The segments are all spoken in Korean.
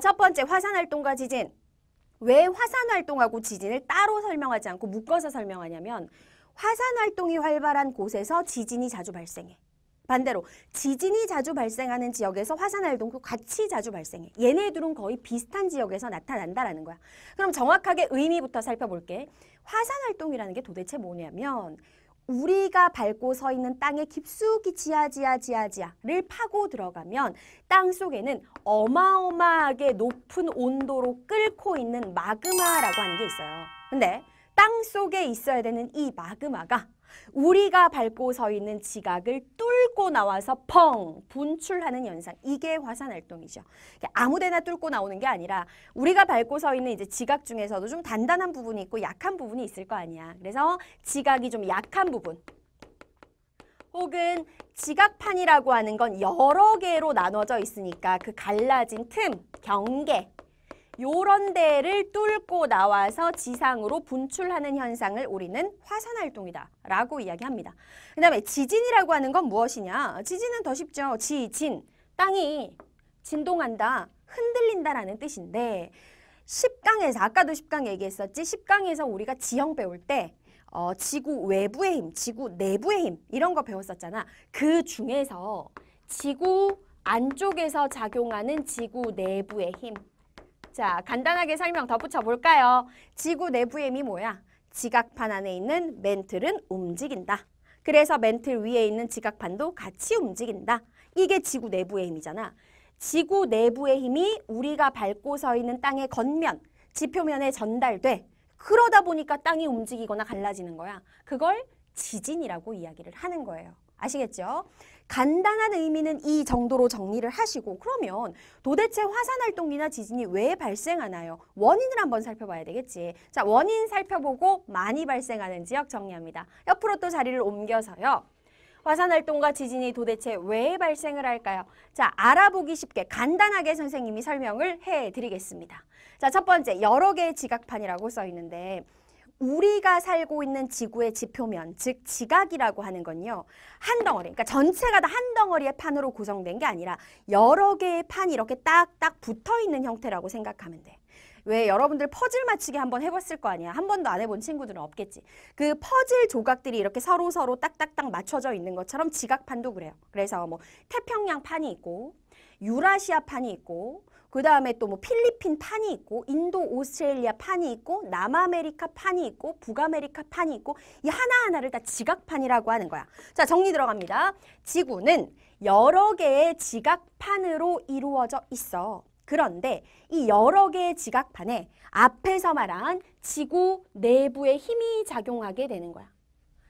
첫 번째 화산 활동과 지진. 왜 화산 활동하고 지진을 따로 설명하지 않고 묶어서 설명하냐면 화산 활동이 활발한 곳에서 지진이 자주 발생해. 반대로 지진이 자주 발생하는 지역에서 화산 활동도 같이 자주 발생해. 얘네들은 거의 비슷한 지역에서 나타난다라는 거야. 그럼 정확하게 의미부터 살펴볼게. 화산 활동이라는 게 도대체 뭐냐면 우리가 밟고 서 있는 땅에 깊숙이 지하지하 지하지하를 파고 들어가면 땅 속에는 어마어마하게 높은 온도로 끓고 있는 마그마라고 하는 게 있어요. 근데 땅 속에 있어야 되는 이 마그마가 우리가 밟고 서 있는 지각을 뚫 뚫고 나와서 펑 분출하는 현상 이게 화산활동이죠. 아무데나 뚫고 나오는 게 아니라 우리가 밟고 서 있는 이제 지각 중에서도 좀 단단한 부분이 있고 약한 부분이 있을 거 아니야. 그래서 지각이 좀 약한 부분 혹은 지각판이라고 하는 건 여러 개로 나눠져 있으니까 그 갈라진 틈, 경계 요런 데를 뚫고 나와서 지상으로 분출하는 현상을 우리는 화산 활동이다 라고 이야기합니다. 그 다음에 지진이라고 하는 건 무엇이냐? 지진은 더 쉽죠. 지, 진, 땅이 진동한다, 흔들린다라는 뜻인데 10강에서 아까도 10강 얘기했었지 10강에서 우리가 지형 배울 때 어, 지구 외부의 힘, 지구 내부의 힘 이런 거 배웠었잖아. 그 중에서 지구 안쪽에서 작용하는 지구 내부의 힘 자, 간단하게 설명 덧붙여 볼까요? 지구 내부의 힘이 뭐야? 지각판 안에 있는 멘틀은 움직인다. 그래서 멘틀 위에 있는 지각판도 같이 움직인다. 이게 지구 내부의 힘이잖아. 지구 내부의 힘이 우리가 밟고 서 있는 땅의 겉면, 지표면에 전달돼. 그러다 보니까 땅이 움직이거나 갈라지는 거야. 그걸 지진이라고 이야기를 하는 거예요. 아시겠죠? 간단한 의미는 이 정도로 정리를 하시고 그러면 도대체 화산 활동이나 지진이 왜 발생하나요? 원인을 한번 살펴봐야 되겠지. 자, 원인 살펴보고 많이 발생하는 지역 정리합니다. 옆으로 또 자리를 옮겨서요. 화산 활동과 지진이 도대체 왜 발생을 할까요? 자, 알아보기 쉽게 간단하게 선생님이 설명을 해 드리겠습니다. 자, 첫 번째 여러 개의 지각판이라고 써 있는데 우리가 살고 있는 지구의 지표면, 즉 지각이라고 하는 건요. 한 덩어리, 그러니까 전체가 다 한 덩어리의 판으로 구성된 게 아니라 여러 개의 판이 이렇게 딱딱 붙어 있는 형태라고 생각하면 돼. 왜 여러분들 퍼즐 맞추기 한번 해봤을 거 아니야. 한 번도 안 해본 친구들은 없겠지. 그 퍼즐 조각들이 이렇게 서로서로 서로 딱딱딱 맞춰져 있는 것처럼 지각판도 그래요. 그래서 뭐 태평양 판이 있고 유라시아 판이 있고 그 다음에 또 뭐 필리핀 판이 있고 인도 오스트레일리아 판이 있고 남아메리카 판이 있고 북아메리카 판이 있고 이 하나하나를 다 지각판이라고 하는 거야. 자 정리 들어갑니다. 지구는 여러 개의 지각판으로 이루어져 있어. 그런데 이 여러 개의 지각판에 앞에서 말한 지구 내부의 힘이 작용하게 되는 거야.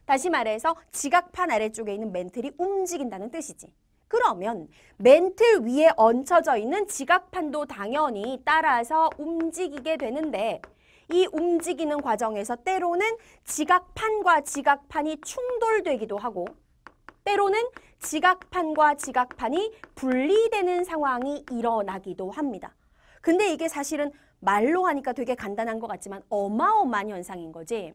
다시 말해서 지각판 아래쪽에 있는 멘틀이 움직인다는 뜻이지. 그러면 멘틀 위에 얹혀져 있는 지각판도 당연히 따라서 움직이게 되는데 이 움직이는 과정에서 때로는 지각판과 지각판이 충돌되기도 하고 때로는 지각판과 지각판이 분리되는 상황이 일어나기도 합니다. 근데 이게 사실은 말로 하니까 되게 간단한 것 같지만 어마어마한 현상인 거지.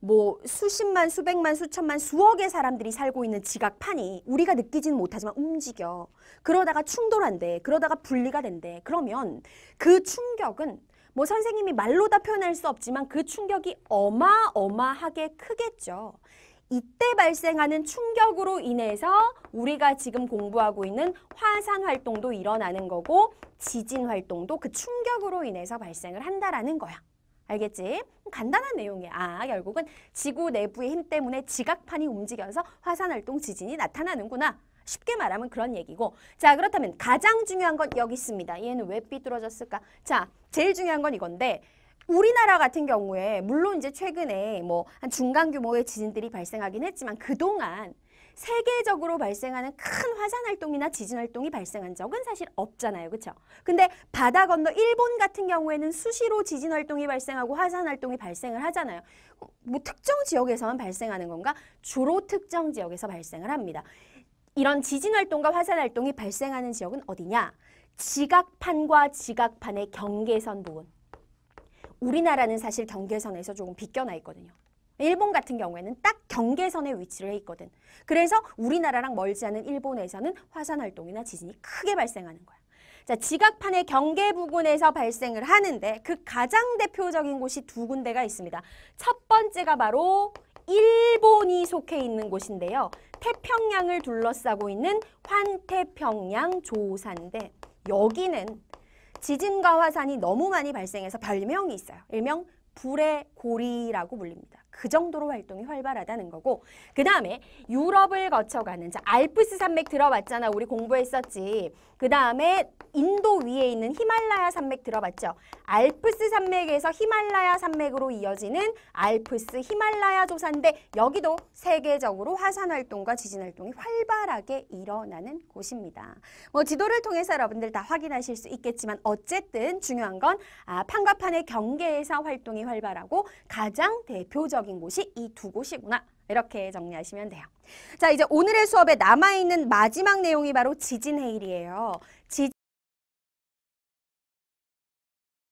뭐 수십만, 수백만, 수천만, 수억의 사람들이 살고 있는 지각판이 우리가 느끼지는 못하지만 움직여. 그러다가 충돌한대. 그러다가 분리가 된대. 그러면 그 충격은 뭐 선생님이 말로 다 표현할 수 없지만 그 충격이 어마어마하게 크겠죠. 이때 발생하는 충격으로 인해서 우리가 지금 공부하고 있는 화산 활동도 일어나는 거고 지진 활동도 그 충격으로 인해서 발생을 한다라는 거야. 알겠지? 간단한 내용이야. 아, 결국은 지구 내부의 힘 때문에 지각판이 움직여서 화산활동 지진이 나타나는구나. 쉽게 말하면 그런 얘기고 자 그렇다면 가장 중요한 건 여기 있습니다. 얘는 왜 삐뚤어졌을까? 자 제일 중요한 건 이건데 우리나라 같은 경우에 물론 이제 최근에 뭐 한 중간 규모의 지진들이 발생하긴 했지만 그동안 세계적으로 발생하는 큰 화산 활동이나 지진 활동이 발생한 적은 사실 없잖아요. 그렇죠? 근데 바다 건너 일본 같은 경우에는 수시로 지진 활동이 발생하고 화산 활동이 발생을 하잖아요. 뭐 특정 지역에서만 발생하는 건가? 주로 특정 지역에서 발생을 합니다. 이런 지진 활동과 화산 활동이 발생하는 지역은 어디냐? 지각판과 지각판의 경계선 부분. 우리나라는 사실 경계선에서 조금 비껴나 있거든요. 일본 같은 경우에는 딱 경계선에 위치를 해 있거든. 그래서 우리나라랑 멀지 않은 일본에서는 화산 활동이나 지진이 크게 발생하는 거야. 자, 지각판의 경계 부근에서 발생을 하는데 그 가장 대표적인 곳이 두 군데가 있습니다. 첫 번째가 바로 일본이 속해 있는 곳인데요. 태평양을 둘러싸고 있는 환태평양 조산대. 여기는 지진과 화산이 너무 많이 발생해서 별명이 있어요. 일명 불의 고리라고 불립니다. 그 정도로 활동이 활발하다는 거고 그 다음에 유럽을 거쳐가는 자 알프스 산맥 들어봤잖아 우리 공부했었지 그 다음에 인도 위에 있는 히말라야 산맥 들어봤죠 알프스 산맥에서 히말라야 산맥으로 이어지는 알프스 히말라야 조산대 여기도 세계적으로 화산활동과 지진활동이 활발하게 일어나는 곳입니다 뭐 지도를 통해서 여러분들 다 확인하실 수 있겠지만 어쨌든 중요한 건 아, 판과 판의 경계에서 활동이 활발하고 가장 대표적인 대표적인 곳이 이 두 곳이구나. 이렇게 정리하시면 돼요. 자, 이제 오늘의 수업에 남아있는 마지막 내용이 바로 지진해일이에요. 지